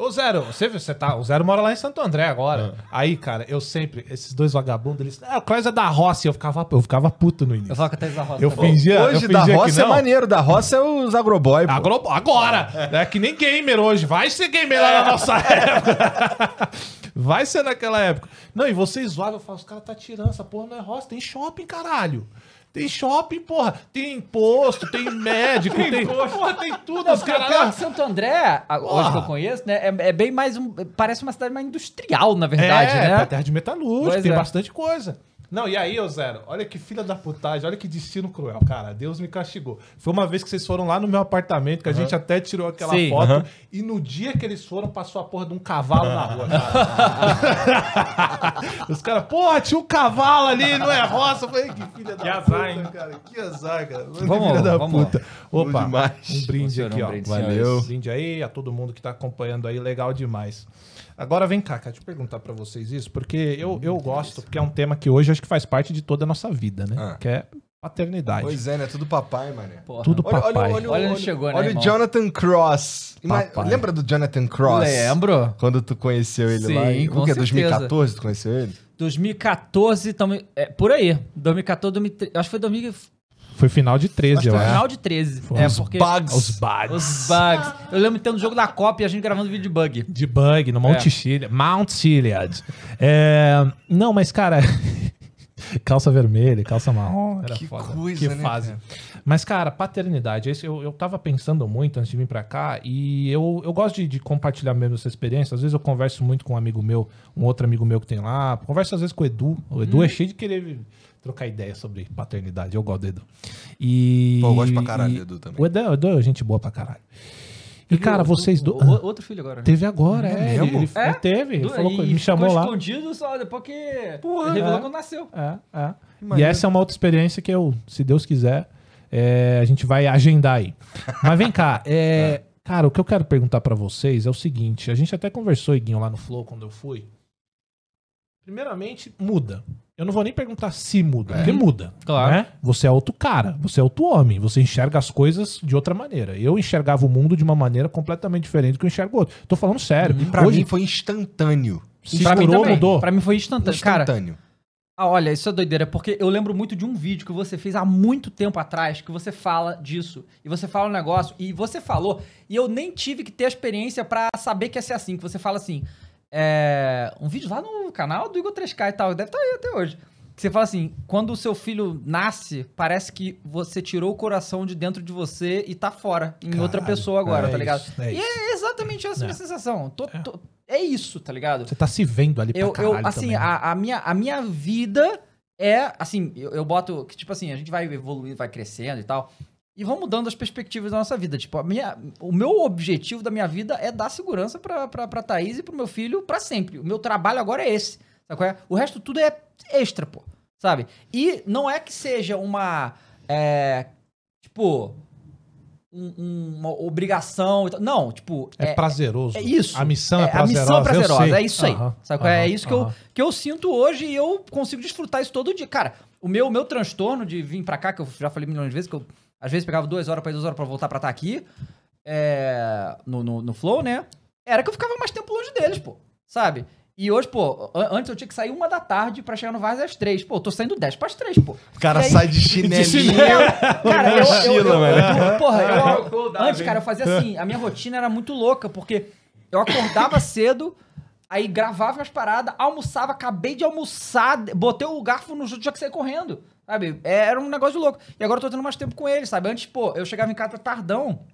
Ô, Zero, você, você tá. O Zero mora lá em Santo André agora. Ah. Aí, cara, eu sempre, esses dois vagabundos, eles. Ah, o Clóvis é da roça. E eu ficava, eu ficava puto no início. Eu falava que da roça. Eu é fingia. Hoje, eu fingia da roça é maneiro. Da roça é os agroboy. Agro, agora! É. é que nem gamer hoje. Vai ser gamer lá na nossa é. época. Vai ser naquela época. Não, e vocês zoavam, eu falo, os caras tá tirando, essa porra não é roça, tem shopping, caralho. Tem shopping, porra, tem posto, tem médico, tem, tem porra, tem tudo. Não, os caras... Santo André, hoje que eu conheço, né, é, é, bem mais um, parece uma cidade mais industrial, na verdade, é, né? É, terra de metalúrgica, tem é. bastante coisa. Não, e aí, ô Zero, olha que filha da putagem, olha que destino cruel, cara. Deus me castigou. Foi uma vez que vocês foram lá no meu apartamento, que a uhum. gente até tirou aquela Sim, foto, uhum. e no dia que eles foram, passou a porra de um cavalo na rua, cara. Os caras, porra, tinha um cavalo ali, não é roça. Eu falei, que filha da que azar, puta, hein? cara. Que azar, cara. vamos, filha da vamos puta. Lá. Opa, um brinde aqui, ó. brinde, Valeu. Um Brinde aí a todo mundo que tá acompanhando aí, legal demais. Agora vem cá, te perguntar para vocês isso, porque eu, eu hum, gosto, porque é um tema que hoje acho que faz parte de toda a nossa vida, né? Ah. Que é paternidade. Pois é, né? Tudo papai, mané. Porra. Tudo papai. Olha, olha, olha, olha, chegou, olha, né, olha o Jonathan Cross. Papai. Lembra do Jonathan Cross? Lembro. Quando tu conheceu ele Sim, lá? Em, com o que? 2014 tu conheceu ele? 2014, tamo, é, por aí. 2014, 2013. Acho que foi 2014. Foi final de 13, eu acho. Final de 13. Foi. É, os porque... bugs. Os bugs. Os bugs. Eu lembro de ter no jogo da Copa e a gente gravando vídeo de bug. De bug, no Mount é. Chile. Mount Chiliad. É... Não, mas, cara... calça vermelha, calça marrom. Oh, Era que foda. coisa, que né? Fase. Mas, cara, paternidade. Esse, eu, eu tava pensando muito antes de vir pra cá e eu, eu gosto de, de compartilhar mesmo essa experiência. Às vezes eu converso muito com um amigo meu, um outro amigo meu que tem lá. Converso às vezes com o Edu. O Edu hum. é cheio de querer trocar ideia sobre paternidade. Eu gosto do Edu. E, Pô, eu gosto pra caralho do Edu também. O Edu, o Edu é gente boa pra caralho. E, cara, vocês outro filho agora. Né? Teve agora, é. Ele, ele, é? é? teve. Do... Falou, ele me chamou escondido lá. escondido só depois que. Porra, revelou é, quando nasceu. É, é. E essa é uma outra experiência que eu, se Deus quiser, é, a gente vai agendar aí. Mas vem cá, é, cara, o que eu quero perguntar para vocês é o seguinte: a gente até conversou, Iguinho, lá no Flow, quando eu fui. Primeiramente, muda. Eu não vou nem perguntar se muda, é. porque muda. Claro. Né? Você é outro cara, você é outro homem, você enxerga as coisas de outra maneira. Eu enxergava o mundo de uma maneira completamente diferente do que eu enxergo outro. Tô falando sério. E pra Hoje, mim foi instantâneo. Se pra mudou, mim mudou. Pra mim foi instantâneo. Instantâneo. Cara, ah, olha, isso é doideira, porque eu lembro muito de um vídeo que você fez há muito tempo atrás, que você fala disso, e você fala um negócio, e você falou, e eu nem tive que ter a experiência para saber que ia ser assim, que você fala assim, é, um vídeo lá no canal do Igor 3K e tal, deve estar tá aí até hoje. Que você fala assim: quando o seu filho nasce, parece que você tirou o coração de dentro de você e tá fora, em Caralho, outra pessoa agora, é tá ligado? Isso, é e é exatamente essa é. minha sensação. Tô, é. tô, é. isso, tá ligado? Você tá se vendo ali eu, pra eu, assim, também, né? a, a, minha, a minha vida é, assim, eu, eu boto, que tipo assim, a gente vai evoluindo, vai crescendo e tal e vão mudando as perspectivas da nossa vida. Tipo, minha, o meu objetivo da minha vida é dar segurança pra, pra, pra Thaís e pro meu filho para sempre. O meu trabalho agora é esse. É? O resto tudo é extra, pô. Sabe? E não é que seja uma. É, tipo. Um, uma obrigação. Não, tipo. É, é prazeroso. É isso. A missão é, prazerosa. É, a missão é prazerosa. É isso aí. Uhum, é isso que, eu, que eu sinto hoje e eu consigo desfrutar isso todo dia. Cara, o meu, meu transtorno de vir pra cá, que eu já falei milhões de vezes, que eu às vezes pegava duas horas pra ir, duas horas pra voltar pra estar tá aqui. É, no, no, no Flow, né? Era que eu ficava mais tempo longe deles, pô. Sabe? E hoje, pô, antes eu tinha que sair uma da tarde pra chegar no Vaz às três. Pô, eu tô saindo dez pras três, pô. O cara aí, sai de chinelinho. De chinelo. cara, eu, eu, eu, eu, eu Porra, eu, antes, cara, eu fazia assim. A minha rotina era muito louca, porque eu acordava cedo Aí gravava minhas paradas, almoçava, acabei de almoçar, botei o garfo no jogo, já que saí correndo. Sabe? É, era um negócio louco. E agora eu tô tendo mais tempo com ele, sabe? Antes, pô, eu chegava em casa tardão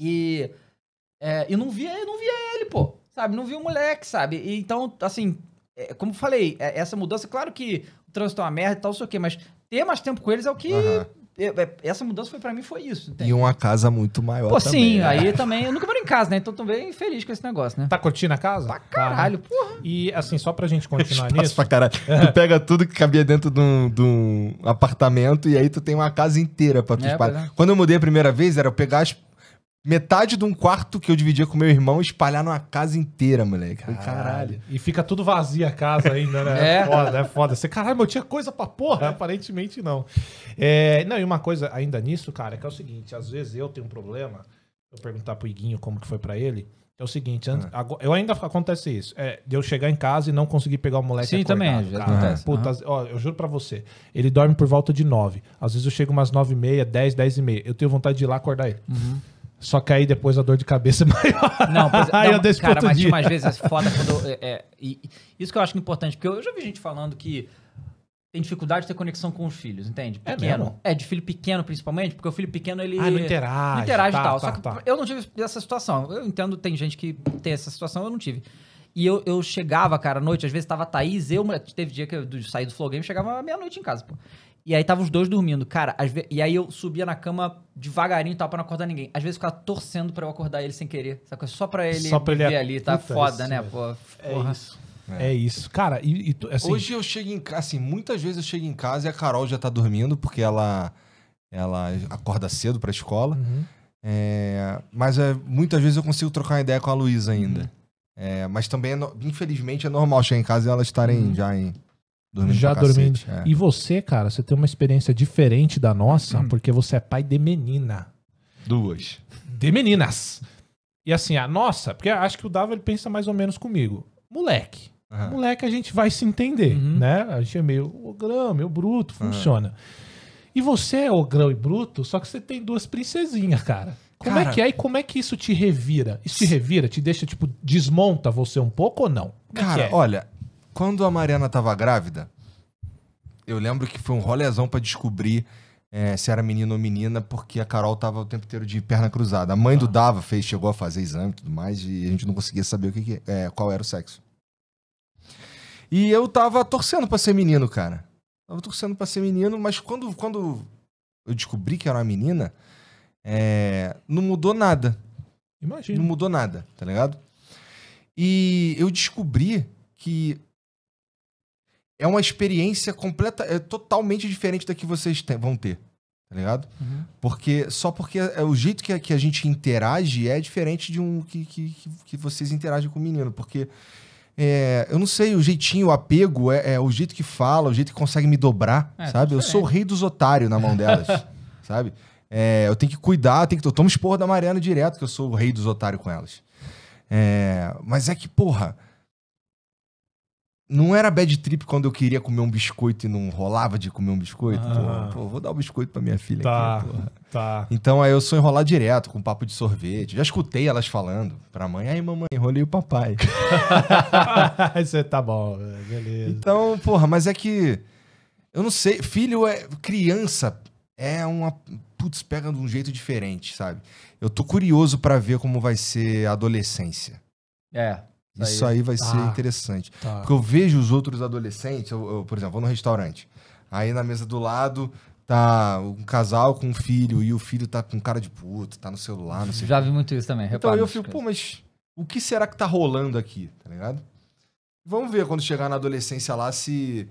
e. É, eu não via, eu não via ele, pô. Sabe? Não via o moleque, sabe? E, então, assim, é, como falei, é, essa mudança, claro que o trânsito é uma merda e tal, não sei o quê, mas ter mais tempo com eles é o que. Uhum é, essa mudança foi para mim foi isso. Entende? E uma casa muito maior Pô, também. sim, né? aí também. Eu nunca moro em casa, né? Então tô bem feliz com esse negócio, né? Tá curtindo a casa? Pra caralho, tá, né? porra. E assim, só pra gente continuar nisso. Pra caralho. Tu pega tudo que cabia dentro de um, de um, apartamento e aí tu tem uma casa inteira pra tu é, espalhar. É. Quando eu mudei a primeira vez, era eu pegar as metade de um quarto que eu dividia com meu irmão espalhar numa casa inteira, moleque. Caralho. caralho. E fica tudo vazio a casa ainda, né? É. é. Foda, é foda. Você, caralho, mas eu tinha coisa pra porra. É. Aparentemente não. É, não, e uma coisa ainda nisso, cara, é que é o seguinte: às vezes eu tenho um problema, eu perguntar pro Iguinho como que foi para ele. É o seguinte, antes, é. ah. eu ainda acontece isso. É, de eu chegar em casa e não conseguir pegar o moleque Sim, acordado, também, já acontece. Puta, ó, eu juro para você, ele dorme por volta de nove. Às vezes eu chego umas nove e meia, dez, dez e meia. Eu tenho vontade de ir lá acordar ele. Uhum. Só que aí depois a dor de cabeça é maior. Não, pois, é, aí não, eu cara, mas umas vezes é foda quando. É, é, e, isso que eu acho importante, porque eu já vi gente falando que tem dificuldade de ter conexão com os filhos, entende? É pequeno. É, é de filho pequeno, principalmente, porque o filho pequeno ele. Ah, não interage. Não interage tá, e tal. Tá, Só que tá. eu não tive essa situação. Eu entendo, tem gente que tem essa situação, eu não tive. E eu, eu chegava, cara, à noite, às vezes tava a Thaís, eu. Teve dia que eu saí do Flow Game chegava meia-noite em casa, pô. E aí tava os dois dormindo. Cara, ve... e aí eu subia na cama devagarinho tal, pra não acordar ninguém. Às vezes ficava torcendo pra eu acordar ele sem querer. Só pra ele Só pra ele ver a... ali, tá Puta, foda, isso, né? Pô, é porra. É isso. É. é isso. Cara, e, e assim... Hoje eu chego em casa, assim, muitas vezes eu chego em casa e a Carol já tá dormindo, porque ela, ela acorda cedo pra escola. Uhum. É... mas é, muitas vezes eu consigo trocar uma ideia com a Luísa ainda. Uhum. É, mas também, é no... infelizmente, é normal chegar em casa e elas estarem uhum. já em Dormindo já dormindo. É. E você, cara, você tem uma experiência diferente da nossa, hum. porque você é pai de menina. Duas. De meninas. E assim, a nossa, porque acho que o Davi ele pensa mais ou menos comigo. Moleque. Uhum. Moleque, a gente vai se entender, uhum. né? A gente é meio ogrão, meio bruto, funciona. Uhum. E você é ogrão e bruto, só que você tem duas princesinhas, cara. Como é cara, é que é e como é que isso te revira? Isso te revira? Te deixa, tipo, desmonta você um pouco ou não? Como é cara, é é? olha, quando a Mariana tava grávida, eu lembro que foi um rolezão para descobrir é, se era menino ou menina, porque a Carol tava o tempo inteiro de perna cruzada. A mãe ah. do Dava fez, chegou a fazer exame e tudo mais, e a gente não conseguia saber o que, que é, qual era o sexo. E eu tava torcendo para ser menino, cara. Tava torcendo para ser menino, mas quando, quando eu descobri que era uma menina, é, não mudou nada. Imagina. Não mudou nada, tá ligado? E eu descobri que é uma experiência completa, é totalmente diferente da que vocês te, vão ter. Tá ligado? Uhum. Porque, só porque é, o jeito que a, que a gente interage é diferente de um que, que, que vocês interagem com o menino. Porque é, eu não sei, o jeitinho, o apego, é, é, o jeito que fala, o jeito que consegue me dobrar, é, tá sabe? Eu sou o rei dos otários na mão delas, sabe? É, eu tenho que cuidar, eu, tenho que, eu tomo esporro da Mariana direto, que eu sou o rei dos otários com elas. É, mas é que, porra, não era bad trip quando eu queria comer um biscoito e não rolava de comer um biscoito. Ah. Pô, vou dar o um biscoito pra minha filha tá, aqui, porra. Tá. Então aí eu sou enrolar direto com papo de sorvete. Já escutei elas falando pra mãe, aí mamãe, enrolei o papai. Isso é, tá bom, beleza. Então, porra, mas é que. Eu não sei, filho é. Criança é uma. Putz, pega de um jeito diferente, sabe? Eu tô curioso para ver como vai ser a adolescência. É. Isso aí vai tá. ser interessante. Tá. Porque eu vejo os outros adolescentes, eu, eu, por exemplo, vou no restaurante. Aí na mesa do lado tá um casal com um filho e o filho tá com cara de puto, tá no celular, não sei Já vi muito isso também, repara. Então eu fico, pô, mas o que será que tá rolando aqui, tá ligado? Vamos ver quando chegar na adolescência lá se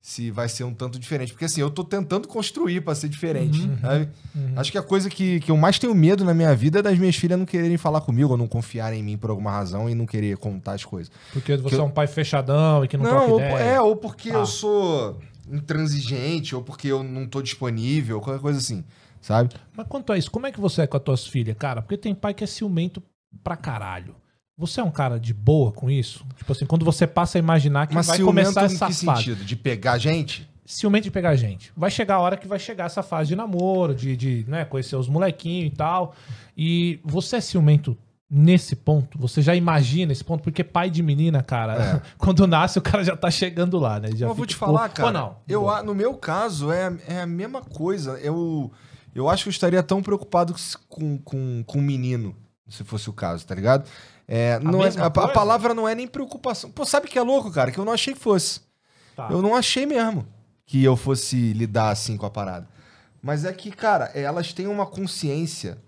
se vai ser um tanto diferente. Porque assim, eu tô tentando construir para ser diferente. Uhum, uhum, uhum. Acho que a coisa que, que eu mais tenho medo na minha vida é das minhas filhas não quererem falar comigo, ou não confiarem em mim por alguma razão e não querer contar as coisas. Porque você é um pai fechadão e que não, tem ideia. Não, É, ou porque ah. eu tá. sou intransigente, ou porque eu não tô disponível, qualquer coisa assim, sabe? Mas quanto a isso, como é que você é com as tuas filhas, cara? Porque tem pai que é ciumento pra caralho. Você é um cara de boa com isso? Tipo assim, quando você passa a imaginar que Mas vai começar essa em que safado. sentido? De pegar gente? Ciumento de pegar gente. Vai chegar a hora que vai chegar essa fase de namoro, de, de né, conhecer os molequinhos e tal. E você é ciumento nesse ponto? Você já imagina esse ponto? Porque pai de menina, cara, é. quando nasce o cara já tá chegando lá, né? Já eu vou te tipo, falar, cara. não? Eu, no meu caso, é, é a mesma coisa. Eu, eu acho que eu estaria tão preocupado com, com, com o menino, se fosse o caso, tá ligado? É, a, não é, a, a, palavra não é nem preocupação. Pô, sabe que é louco, cara? Que eu não achei que fosse. Tá. Eu não achei mesmo que eu fosse lidar assim com a parada. Mas é que, cara, é, elas têm uma consciência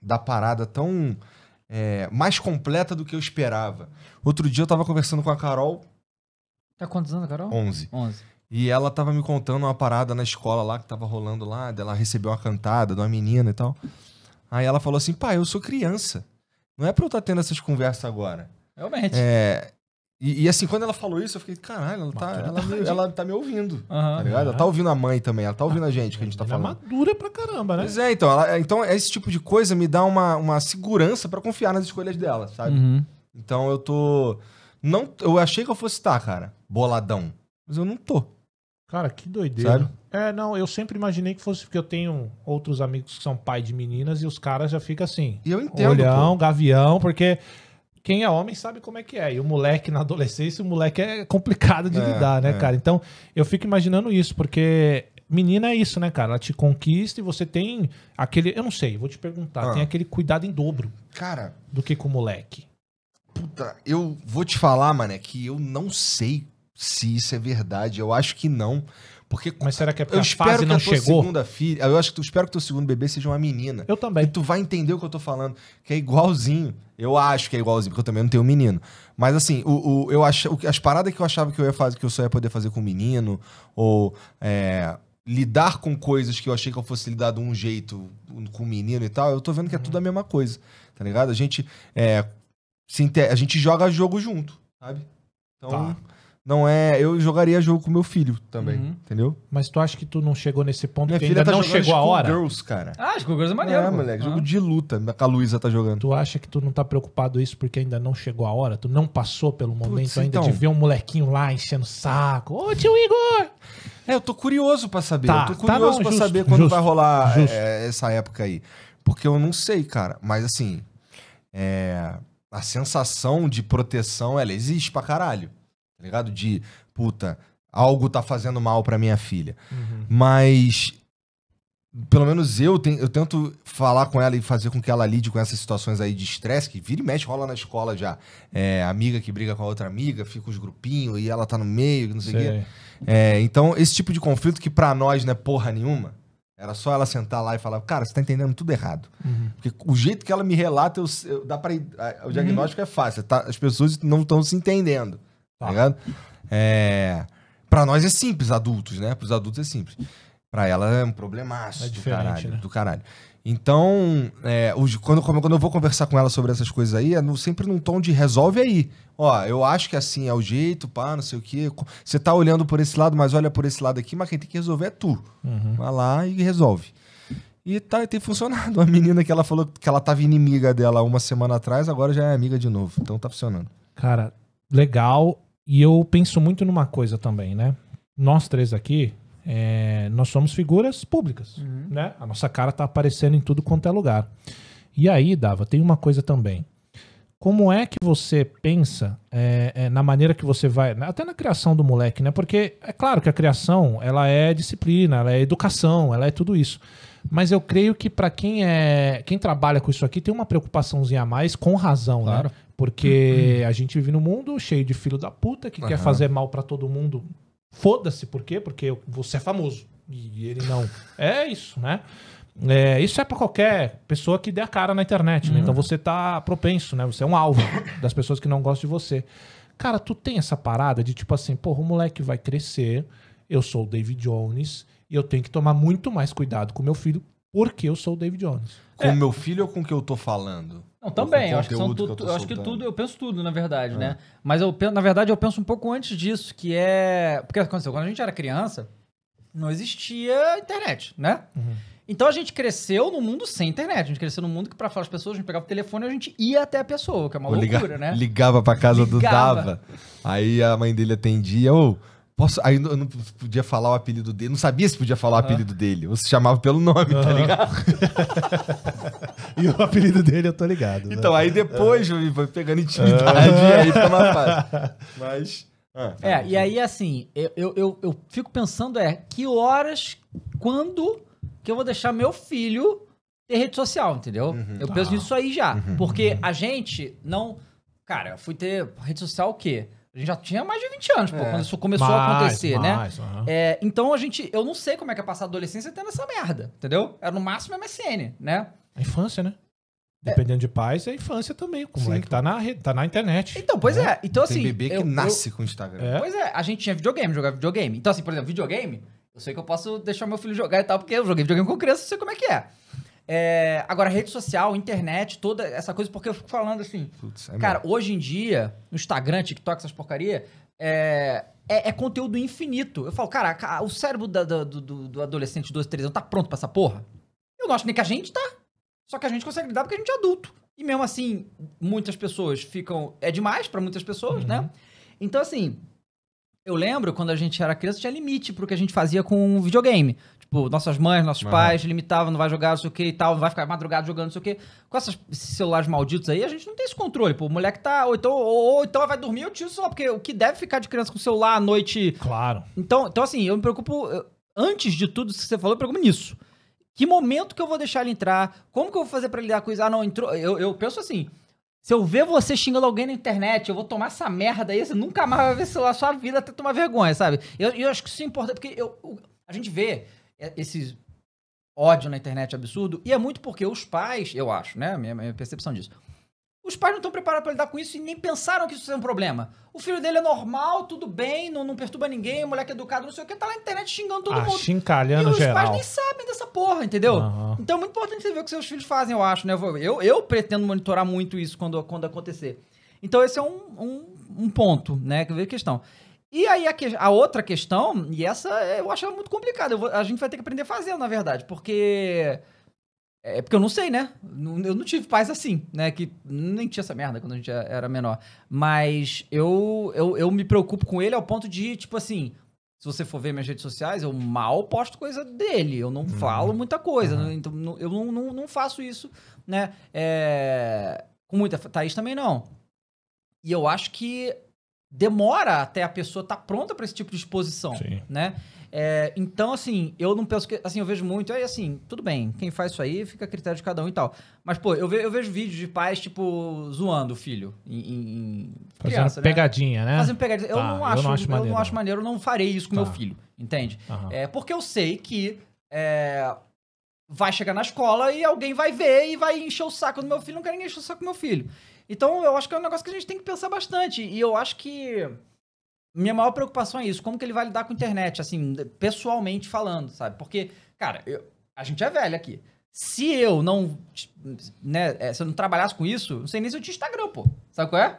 da parada tão é, mais completa do que eu esperava. Outro dia eu tava conversando com a Carol. Tá quantos anos, Carol? 11. 11. E ela tava me contando uma parada na escola lá que tava rolando lá, dela recebeu uma cantada de uma menina e tal. Aí ela falou assim: "Pai, eu sou criança". Não é pra eu estar tá tendo essas conversas agora. Realmente. É, e, e, assim, quando ela falou isso, eu fiquei, caralho, ela tá, ela, me, ela tá me ouvindo. Uhum, tá ligado? Uhum. Ela tá ouvindo a mãe também, ela tá ouvindo a gente que a gente tá ela é falando. É madura pra caramba, né? Pois é, então, ela, então esse tipo de coisa me dá uma, uma segurança para confiar nas escolhas dela, sabe? Uhum. Então eu tô. Não, eu achei que eu fosse estar, tá, cara, boladão. Mas eu não tô. Cara, que doideira. Sério? É, não, eu sempre imaginei que fosse porque eu tenho outros amigos que são pai de meninas e os caras já ficam assim. E eu entendo. Olhão, pô. gavião, porque quem é homem sabe como é que é. E o moleque na adolescência, o moleque é complicado de é, lidar, né, é. cara? Então, eu fico imaginando isso, porque menina é isso, né, cara? Ela te conquista e você tem aquele. Eu não sei, vou te perguntar. Ah. Tem aquele cuidado em dobro. Cara. Do que com o moleque. Puta, eu vou te falar, mané, que eu não sei se isso é verdade. Eu acho que não. Porque Mas será que é porque eu a espero fase que não a tua chegou? segunda filha, eu acho que tu espero que teu segundo bebê seja uma menina. Eu também. E tu vai entender o que eu tô falando, que é igualzinho. Eu acho que é igualzinho, porque eu também não tenho menino. Mas assim, o, o eu ach, as paradas que eu achava que eu ia fazer, que eu só ia poder fazer com menino, ou é, lidar com coisas que eu achei que eu fosse lidar de um jeito com menino e tal, eu tô vendo que é tudo a mesma coisa. Tá ligado? A gente é, se inter... a gente joga jogo junto, sabe? Então, tá não é. Eu jogaria jogo com meu filho também, uhum. entendeu? Mas tu acha que tu não chegou nesse ponto Minha que filha ainda tá não chegou a hora? Girls, cara. Ah, Schoolgirls é maneiro. É, moleque, jogo ah. de luta que é, a Luísa tá jogando. Tu acha que tu não tá preocupado isso porque ainda não chegou a hora? Tu não passou pelo momento Putz, ainda então... de ver um molequinho lá enchendo o saco? Ô, tio Igor! É, eu tô curioso para saber. Tá, eu tô tá curioso tá, para saber quando justo, vai rolar é, essa época aí. Porque eu não sei, cara. Mas assim, é, a sensação de proteção, ela existe pra caralho tá ligado? De, puta, algo tá fazendo mal para minha filha. Uhum. Mas pelo menos eu, eu tento falar com ela e fazer com que ela lide com essas situações aí de estresse, que vira e mexe, rola na escola já. É, amiga que briga com a outra amiga, fica os grupinhos e ela tá no meio, não sei o quê. É, então, esse tipo de conflito que para nós não é porra nenhuma, era só ela sentar lá e falar, cara, você tá entendendo tudo errado. Uhum. Porque o jeito que ela me relata, eu, eu dá para o diagnóstico uhum. é fácil, tá, as pessoas não estão se entendendo. Tá ligado? É... Pra nós é simples, adultos, né? Pros adultos é simples. Pra ela é um problemaço é do, caralho, né? do caralho. Então, é, hoje, quando, quando eu vou conversar com ela sobre essas coisas aí, é no, sempre num tom de resolve aí. Ó, eu acho que assim é o jeito, pá, não sei o quê. Você tá olhando por esse lado, mas olha por esse lado aqui, mas quem tem que resolver é tu. Uhum. Vai lá e resolve. E tá, tem funcionado. A menina que ela falou que ela tava inimiga dela uma semana atrás, agora já é amiga de novo. Então tá funcionando. Cara, legal. E eu penso muito numa coisa também, né? Nós três aqui, é, nós somos figuras públicas, uhum. né? A nossa cara tá aparecendo em tudo quanto é lugar. E aí, Dava, tem uma coisa também. Como é que você pensa é, é, na maneira que você vai, até na criação do moleque, né? Porque é claro que a criação ela é disciplina, ela é educação, ela é tudo isso. Mas eu creio que para quem é, quem trabalha com isso aqui tem uma preocupaçãozinha a mais, com razão, né? claro. né? Porque uhum. a gente vive num mundo cheio de filho da puta que uhum. quer fazer mal para todo mundo. Foda-se, por quê? Porque você é famoso. E ele não. É isso, né? É, isso é para qualquer pessoa que dê a cara na internet, né? Então uhum. você tá propenso, né? Você é um alvo das pessoas que não gostam de você. Cara, tu tem essa parada de tipo assim, porra, o moleque vai crescer, eu sou o David Jones e eu tenho que tomar muito mais cuidado com meu filho porque eu sou o David Jones. Com é. meu filho ou com o que eu tô falando? Não, também, eu acho que, são tudo, que eu, eu acho que tudo, eu penso tudo, na verdade, é. né? Mas eu na verdade eu penso um pouco antes disso, que é, porque aconteceu, quando a gente era criança, não existia internet, né? Uhum. Então a gente cresceu num mundo sem internet. A gente cresceu num mundo que, para falar as pessoas, a gente pegava o telefone e a gente ia até a pessoa, que é uma loucura, né? Ligava pra casa ligava. do Dava. Aí a mãe dele atendia, ou. posso... Aí eu não podia falar o apelido dele. Não sabia se podia falar o apelido dele. Ou se chamava pelo nome, ah. tá ligado? E o apelido dele eu tô ligado. Né? Então, né? aí depois é. foi pegando intimidade é. ah, é, e aí fica mais fácil. Mas. é, é, e aí assim, eu, eu, eu, eu fico pensando é que horas, quando que eu vou deixar meu filho ter rede social, entendeu? Uhum, eu tá. penso nisso aí já. Uhum, porque uhum. a gente não. Cara, eu fui ter rede social o quê? A gente já tinha mais de 20 anos, é. pô, quando isso começou mais, a acontecer, né? mais, né? É, então a gente. Eu não sei como é que é passar a adolescência tendo essa merda, entendeu? Era no máximo MSN, né? A infância, né? É. Dependendo é. de pais, é infância também. O moleque tá na, rede, tá na internet. Então, pois né? é. Então, assim. Tem bebê que eu, nasce eu, com o Instagram. É. Pois é, a gente tinha videogame, jogava videogame. Então, assim, por exemplo, videogame, eu sei que eu posso deixar meu filho jogar e tal, porque eu joguei videogame com criança, eu sei como é que é. é agora, rede social, internet, toda essa coisa, porque eu fico falando assim. Putz, é cara, mesmo. hoje em dia, no Instagram, TikTok, essas porcaria, é, é, é, conteúdo infinito. Eu falo, cara, o cérebro da, do, do, do, adolescente de 12, 13 anos tá pronto pra essa porra? Eu não acho nem que a gente tá. Só que a gente consegue lidar porque a gente é adulto. E mesmo assim, muitas pessoas ficam. É demais para muitas pessoas, né? uhum. né? Então, assim, eu lembro quando a gente era criança, tinha limite pro que a gente fazia com um videogame. Tipo, nossas mães, nossos uhum. pais limitavam, não vai jogar, não sei o que e tal, vai ficar madrugada jogando, não sei o que. Com esses celulares malditos aí, a gente não tem esse controle, pô. O moleque tá. Ou então, ou, ou então vai dormir, eu tiro o celular, porque o que deve ficar de criança com o celular à noite. Claro. Então, então assim, eu me preocupo. Antes de tudo isso que você falou, eu me preocupo nisso. Que momento que eu vou deixar ele entrar? Como que eu vou fazer para lidar com isso? Ah, não, entrou. Eu, eu penso assim. Se eu ver você xingando alguém na internet, eu vou tomar essa merda aí, você nunca mais vai ver celular sua vida até tomar vergonha, sabe? Eu, eu acho que isso é importante, porque eu, eu, a gente vê é, esse ódio na internet absurdo, e é muito porque os pais, eu acho, né? Minha, minha percepção disso. Os pais não estão preparados para lidar com isso e nem pensaram que isso seria um problema. O filho dele é normal, tudo bem, não, não perturba ninguém, moleque é educado, não sei o que, tá lá na internet xingando todo ah, mundo. Chincalhando e os geral. pais nem sabem dessa porra, entendeu? Uhum. Então é muito importante você ver o que seus filhos fazem, eu acho, né? Eu, eu pretendo monitorar muito isso quando, quando acontecer. Então esse é um, um, um ponto, né? Que veio a questão. E aí a, que, a, outra questão, e essa eu acho muito complicada, eu vou, a gente vai ter que aprender fazendo, na verdade, porque é, é porque eu não sei, né? Eu não tive pais assim, né? Que nem tinha essa merda quando a gente era menor. Mas eu, eu, eu me preocupo com ele ao ponto de, tipo assim, se você for ver minhas redes sociais, eu mal posto coisa dele. Eu não uhum. falo muita coisa. Né? Uhum. Então, eu não, não, não, faço isso, né? É... Com muita. Thaís também não. E eu acho que demora até a pessoa estar tá pronta para esse tipo de exposição, Sim. né? É, então, assim, eu não penso que. Assim, eu vejo muito. Aí, assim, tudo bem, quem faz isso aí fica a critério de cada um e tal. Mas, pô, eu, ve, eu vejo vídeos de pais, tipo, zoando o filho. Em, em Fazendo né? pegadinha, né? Fazendo pegadinha. Tá, eu não acho, eu, não acho, eu maneiro, não acho maneiro, eu não farei isso com tá. meu filho, entende? Uhum. É, porque eu sei que. É, vai chegar na escola e alguém vai ver e vai encher o saco do meu filho. Não quero ninguém encher o saco do meu filho. Então, eu acho que é um negócio que a gente tem que pensar bastante. E eu acho que minha maior preocupação é isso, como que ele vai lidar com a internet, assim, pessoalmente falando, sabe? Porque, cara, eu, a gente é velho aqui. Se eu não, né, é, se eu não trabalhasse com isso, não sei nem se eu tinha Instagram, pô. Sabe qual é?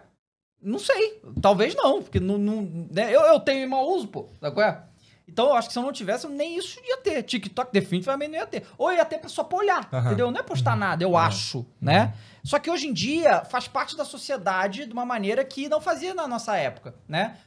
Não sei. Talvez não, porque não, não né? eu, eu tenho mau uso, pô. Sabe qual é? Então eu acho que se eu não tivesse, nem isso ia ter. TikTok definitivamente não ia ter. Ou ia ter só pra olhar, uhum. entendeu? Não é postar uhum. nada, eu uhum. acho, né? Uhum. Só que hoje em dia faz parte da sociedade de uma maneira que não fazia na nossa época, né?